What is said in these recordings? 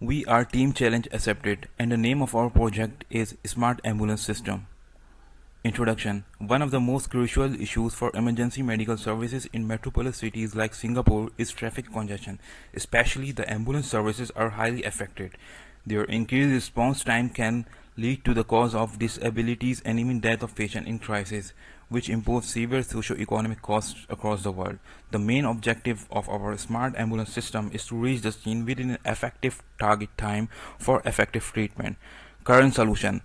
We are Team Challenge accepted and the name of our project is Smart Ambulance System. Introduction One of the most crucial issues for emergency medical services in metropolis cities like Singapore is traffic congestion, especially the ambulance services are highly affected. Their increased response time can lead to the cause of disabilities and even death of patients in crisis which impose severe socio-economic costs across the world. The main objective of our smart ambulance system is to reach the scene within an effective target time for effective treatment. Current solution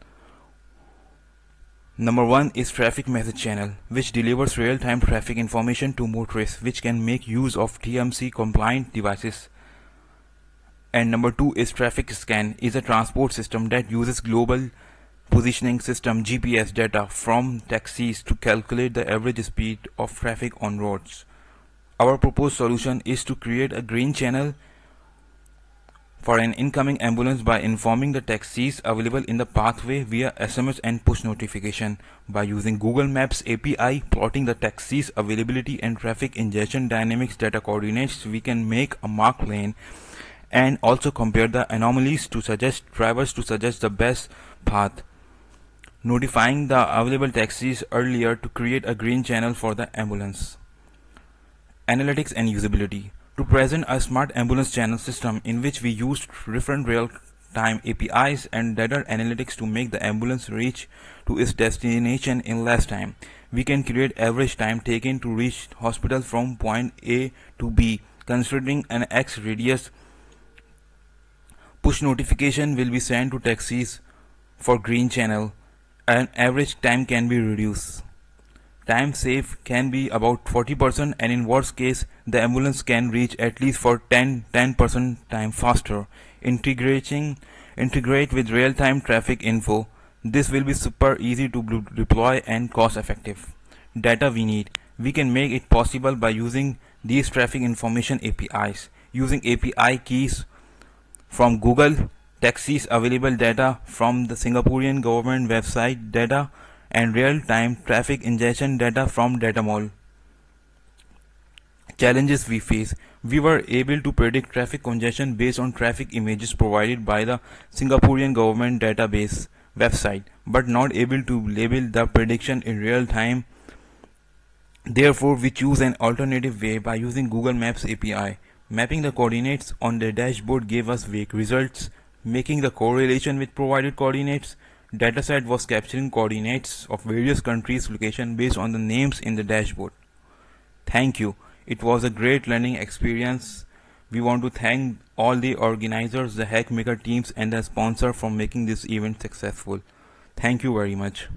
Number 1 is traffic message channel which delivers real-time traffic information to motorists which can make use of TMC compliant devices. And number 2 is traffic scan is a transport system that uses global positioning system GPS data from taxis to calculate the average speed of traffic on roads. Our proposed solution is to create a green channel for an incoming ambulance by informing the taxis available in the pathway via SMS and push notification by using Google Maps API plotting the taxis availability and traffic ingestion dynamics data coordinates we can make a marked lane and also compare the anomalies to suggest drivers to suggest the best path notifying the available taxis earlier to create a green channel for the ambulance. Analytics and usability. To present a smart ambulance channel system in which we used different real-time APIs and data analytics to make the ambulance reach to its destination in less time. We can create average time taken to reach hospital from point A to B considering an X radius. Push notification will be sent to taxis for green channel and average time can be reduced. Time saved can be about 40% and in worst case the ambulance can reach at least for 10 10% time faster. Integrating integrate with real-time traffic info. This will be super easy to deploy and cost effective. Data we need. We can make it possible by using these traffic information APIs using API keys from Google taxis available data from the Singaporean government website data and real-time traffic ingestion data from Datamall. Challenges we face. We were able to predict traffic congestion based on traffic images provided by the Singaporean government database website, but not able to label the prediction in real time. Therefore, we choose an alternative way by using Google Maps API. Mapping the coordinates on the dashboard gave us vague results making the correlation with provided coordinates. Dataset was capturing coordinates of various countries' location based on the names in the dashboard. Thank you. It was a great learning experience. We want to thank all the organizers, the Hackmaker teams and the sponsor for making this event successful. Thank you very much.